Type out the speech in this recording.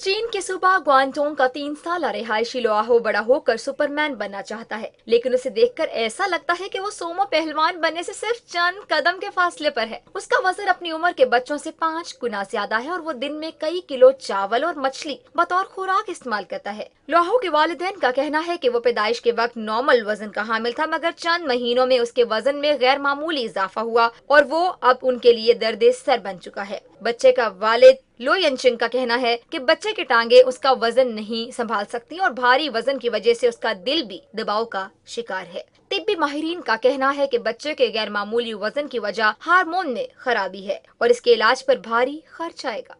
चीन के सूबा ग्वानटोंग का तीन साल रिहायशी लोआहो बड़ा होकर सुपरमैन बनना चाहता है लेकिन उसे देखकर ऐसा लगता है कि वो सोमो पहलवान बनने से सिर्फ चंद कदम के फासले पर है उसका वजन अपनी उम्र के बच्चों से पाँच गुना ज्यादा है और वो दिन में कई किलो चावल और मछली बतौर खुराक इस्तेमाल करता है लोहो के वालदेन का कहना है की वो पैदाइश के वक्त नॉर्मल वजन का हामिल था मगर चंद महीनों में उसके वजन में गैर मामूली इजाफा हुआ और वो अब उनके लिए दर्द सर बन चुका है बच्चे का वालिद लो यनचिंग का कहना है कि बच्चे की टांगे उसका वजन नहीं संभाल सकती और भारी वजन की वजह से उसका दिल भी दबाव का शिकार है तिब्बी माहरीन का कहना है कि बच्चे के गैर मामूली वजन की वजह हार्मोन में खराबी है और इसके इलाज पर भारी खर्च आएगा